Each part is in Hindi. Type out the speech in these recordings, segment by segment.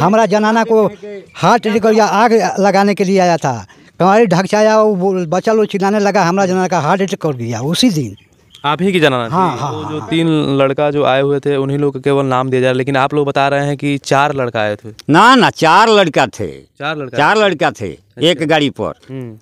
हमारा जनाना को हार्ट अटैक या आग लगाने के लिए आया था कमारी वो बचा लोग चिल्लाने लगा हमारा हाँ। जनाना का हार्ट अटैक कर दिया उसी दिन आप ही की जनाना हाँ, थी हाँ, तो जो हाँ। तीन लड़का जो आए हुए थे उन्हीं लोग केवल नाम दिया जा रहा है लेकिन आप लोग बता रहे हैं कि चार लड़का आए थे ना ना चार लड़का थे चार लड़का चार लड़का थे अच्छा। एक गाड़ी पर हम्म।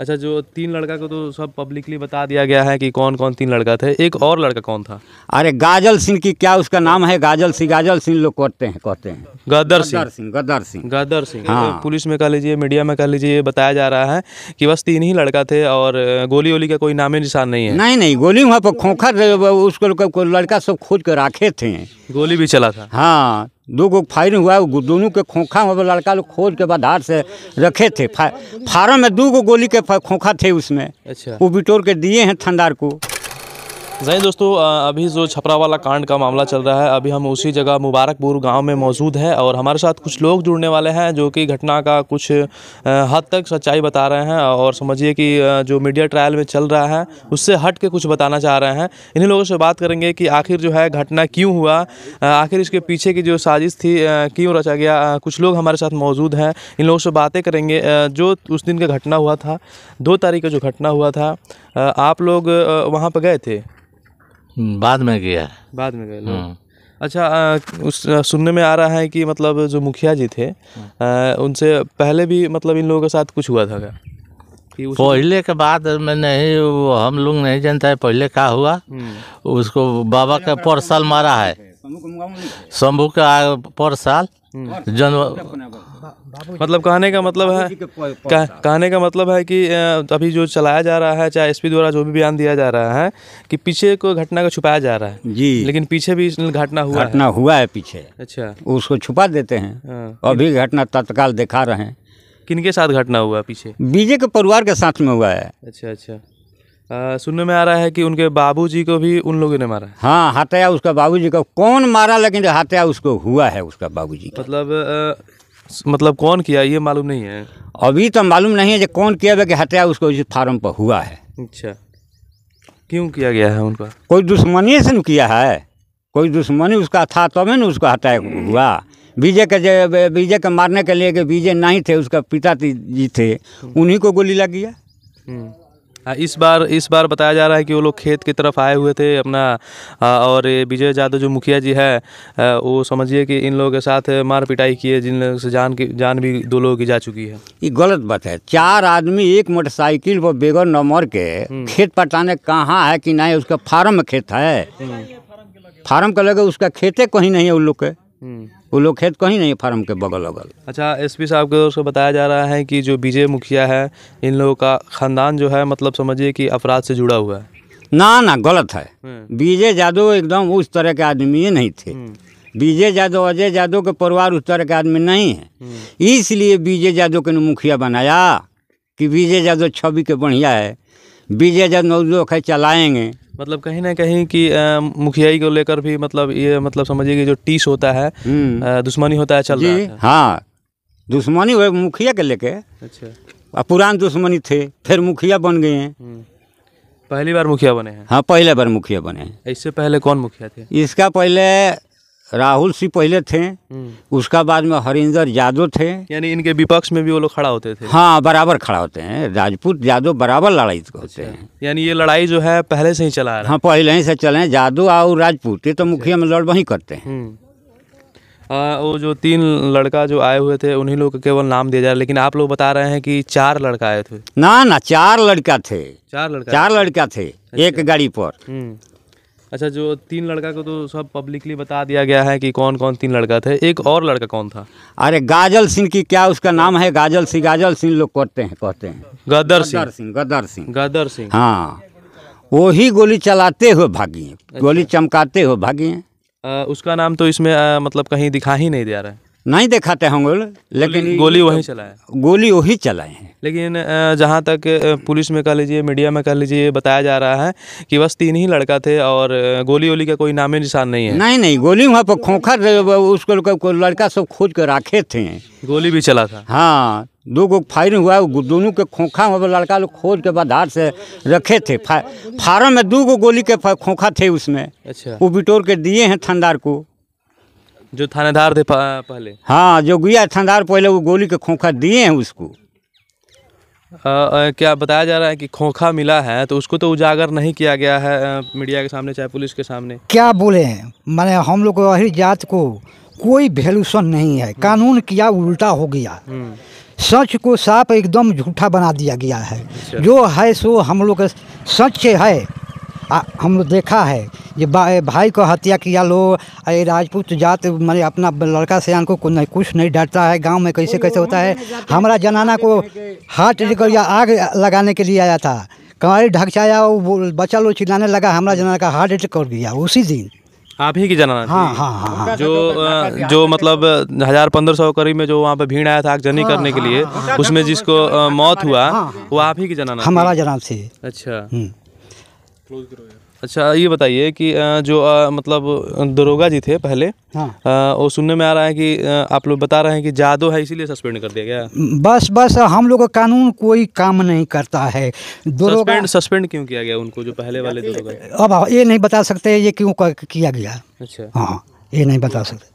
अच्छा जो तीन लड़का को तो सब पब्लिकली बता दिया गया है कि कौन कौन तीन लड़का थे एक और लड़का कौन था अरे गाजल सिंह की क्या उसका नाम है गाजल सिंह गाजल सिंह लोग कहते हैं कहते हैं गदर सिंह गदर सिंह गदर सिंह हाँ। तो पुलिस में कह लीजिए मीडिया में कह लीजिए बताया जा रहा है कि बस तीन ही लड़का थे और गोली वोली का कोई नामे निशान नहीं है नहीं नहीं गोली वहाँ पर खोखर उसको लड़का सब खोज कर रखे थे गोली भी चला था हाँ दो गो फायरिंग हुआ दोनों के खोखा में लड़का लोग खोल के बाधार से रखे थे फार्म में दो गो गोली के खोखा थे उसमें अच्छा वो बिटोर के दिए हैं थंडार को जही दोस्तों अभी जो छपरा वाला कांड का मामला चल रहा है अभी हम उसी जगह मुबारकपुर गांव में मौजूद है और हमारे साथ कुछ लोग जुड़ने वाले हैं जो कि घटना का कुछ हद तक सच्चाई बता रहे हैं और समझिए कि जो मीडिया ट्रायल में चल रहा है उससे हट के कुछ बताना चाह रहे हैं इन्हीं लोगों से बात करेंगे कि आखिर जो है घटना क्यों हुआ आखिर इसके पीछे की जो साजिश थी क्यों रचा गया कुछ लोग हमारे साथ मौजूद हैं इन लोगों से बातें करेंगे जो उस दिन का घटना हुआ था दो तारीख का जो घटना हुआ था आप लोग वहाँ पर गए थे हम्म, बाद में गया है बाद में गया हम्म। अच्छा आ, उस सुनने में आ रहा है कि मतलब जो मुखिया जी थे आ, हम्म। उनसे पहले भी मतलब इन लोगों के साथ कुछ हुआ था क्या पहले के बाद में नहीं हम लोग नहीं जानते हैं पहले क्या हुआ उसको बाबा का पर साल मारा है शंभू का पर साल जानवर मतलब कहने का मतलब है कहने का मतलब है कि अभी जो चलाया जा रहा है चाहे एसपी द्वारा जो भी बयान दिया जा रहा है कि पीछे को घटना को छुपाया जा रहा है जी लेकिन पीछे भी घटना हुआ घटना हुआ है पीछे अच्छा उसको छुपा देते हैं हाँ। और भी घटना तत्काल दिखा रहे हैं किन के साथ घटना हुआ पीछे बीजे के परिवार के साथ में हुआ है अच्छा अच्छा सुनने में आ रहा है कि उनके बाबूजी को भी उन लोगों ने मारा हाँ हत्या उसका बाबूजी को कौन मारा लेकिन जो हत्या उसको हुआ है उसका बाबूजी मतलब आ, मतलब कौन किया ये मालूम नहीं है अभी तो मालूम नहीं है जो कौन किया कि हत्या उसको इस फार्म पर हुआ है अच्छा क्यों किया गया है उनका कोई दुश्मनी से न किया है कोई दुश्मनी उसका था तभी न उसका हत्या हुआ बीजे के बीजे के मारने के लिए कि बीजे नहीं थे उसका पिता जी थे हम्म। उन्हीं को गोली लग गया हाँ, इस बार इस बार बताया जा रहा है कि वो लोग खेत की तरफ आए हुए थे अपना हाँ, और ये विजय यादव जो मुखिया जी है हाँ, वो समझिए कि इन लोगों के साथ मार पिटाई की है जिन लोगों से जान की जान भी दो लोगों की जा चुकी है ये गलत बात है चार आदमी एक मोटरसाइकिल पर बेगर नंबर के हम्म। खेत पटाने कहाँ है कि नहीं उसका फार्म में खेत है हम्म। फार्म का लगे उसका खेते कहीं नहीं है उन लोग के हम्म। वो लोग खेत कहीं नहीं फार्म के बगल अगल अच्छा एसपी साहब के से बताया जा रहा है कि जो बीजे मुखिया है इन लोगों का ख़ानदान जो है मतलब समझिए कि अपराध से जुड़ा हुआ है ना ना गलत है हम्म। बीजे जादव एकदम उस तरह के आदमी नहीं थे हम्म। बीजे जादव अजय जादव के परिवार उस तरह के आदमी नहीं है हम्म। इसलिए बीजे जादव के मुखिया बनाया कि विजय जादव छवि के बढ़िया है विजय जादव नौजोक है चलाएंगे मतलब कहीं ना कहीं कि मुखियाई को लेकर भी मतलब ये मतलब समझिए कि जो टीस होता है हम्म। दुश्मनी होता है चल रहा है हाँ दुश्मनी हुए मुखिया के लेके अच्छा पुरान दुश्मनी थे फिर मुखिया बन गए हैं हम्म। पहली बार मुखिया बने हैं हाँ पहले बार मुखिया बने हैं इससे पहले कौन मुखिया थे इसका पहले राहुल सिंह पहले थे हम्म। उसका बाद में हरिंदर यादव थे यानी इनके विपक्ष में भी वो लोग खड़ा होते थे हाँ बराबर खड़ा होते हैं राजपूत यादव बराबर लड़ाई अच्छा। होते हैं यानी ये लड़ाई जो है पहले से ही चला रहा है हाँ पहले ही से चले हैं यादव और राजपूत ये तो अच्छा। मुखिया में लड़ वहीं करते हैं हम्म। आ, वो जो तीन लड़का जो आए हुए थे उन्हीं लोग केवल नाम दिया जा रहा लेकिन आप लोग बता रहे हैं कि चार लड़का आए थे ना ना चार लड़का थे चार लड़का चार लड़का थे अच्छा। एक गाड़ी पर हम्म। अच्छा जो तीन लड़का को तो सब पब्लिकली बता दिया गया है कि कौन कौन तीन लड़का थे एक और लड़का कौन था अरे गाजल सिंह की क्या उसका नाम है गाजल सिंह गाजल सिंह लोग कहते हैं कहते हैं गदर सिंह गदर सिंह गदर सिंह हाँ वो ही गोली चलाते हुए भागी गोली अच्छा। चमकाते हुए भागी उसका नाम तो इसमें मतलब कहीं दिखा ही नहीं दे रहा है नहीं दिखाते हम लोग लेकिन गोली वही तो चलाए गोली वही चलाए हैं लेकिन जहाँ तक पुलिस में कह लीजिए मीडिया में कह लीजिए बताया जा रहा है कि बस तीन ही लड़का थे और गोली वोली का कोई नामे निशान नहीं है नहीं नहीं गोली वहाँ पर खोखा उसको लड़का सब खोज कर रखे थे गोली भी चला था हाँ दो गो फायरिंग हुआ दोनों के खोखा वहाँ लड़का लोग खोज के बाधार से रखे थे फार्म में दो गो गोली के खोखा थे उसमें अच्छा वो बिटोर के दिए हैं थानदार को जो थानेदार थे पहले हाँ जो गुया थानेदार पहले वो गोली के खोखा दिए हैं उसको आ, आ, क्या बताया जा रहा है कि खोखा मिला है तो उसको तो उजागर नहीं किया गया है मीडिया के सामने चाहे पुलिस के सामने क्या बोले हैं मैंने हम लोग अहिर जात को कोई वैल्यूशन नहीं है हम्म। कानून किया उल्टा हो गया हम्म। सच को साफ एकदम झूठा बना दिया गया है अच्छा। जो है सो हम लोग सच है आ, हम लोग देखा है ये भाई को हत्या किया लो अरे राजपूत जात मैंने अपना लड़का से को कुछ नहीं डरता है गांव में कैसे कैसे होता है हमारा जनाना को हार्ट अटैक या आग लगाने के लिए आया था कमारी ढकचाया वो बच्चा लोग चिल्लाने लगा हमारा जनाना का हार्ट अटैक कर दिया उसी दिन आप ही की जनाना हाँ, हाँ, हाँ, हाँ। जो जो मतलब हजार पंद्रह सौ करीब में जो वहाँ पे भीड़ आया था आग जनी हाँ, करने के हाँ, लिए हाँ, हाँ, उसमें जिसको मौत हुआ हाँ, वो आप ही की जनाना हमारा जनाब से अच्छा हम्म। अच्छा ये बताइए कि जो मतलब दरोगा जी थे पहले हाँ वो सुनने में आ रहा है कि आप लोग बता रहे हैं कि जादू है इसीलिए सस्पेंड कर दिया गया बस बस हम लोग का कानून कोई काम नहीं करता है सस्पेंड सस्पेंड क्यों किया गया उनको जो पहले वाले दरोगा अब ये नहीं बता सकते ये क्यों किया गया अच्छा हाँ ये नहीं बता सकते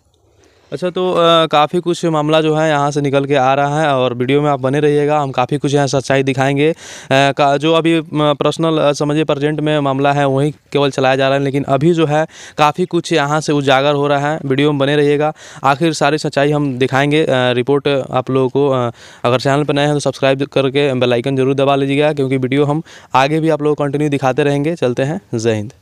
अच्छा तो काफ़ी कुछ मामला जो है यहाँ से निकल के आ रहा है और वीडियो में आप बने रहिएगा हम काफ़ी कुछ यहाँ सच्चाई दिखाएंगे का जो अभी पर्सनल समझिए प्रजेंट में मामला है वही केवल चलाया जा रहा है लेकिन अभी जो है काफ़ी कुछ यहाँ से उजागर हो रहा है वीडियो में बने रहिएगा आखिर सारी सच्चाई हम दिखाएंगे रिपोर्ट आप लोगों को अगर चैनल पर नए हैं तो सब्सक्राइब करके बेलाइकन ज़रूर दबा लीजिएगा क्योंकि वीडियो हम आगे भी आप लोग कंटिन्यू दिखाते रहेंगे चलते हैं जय हिंद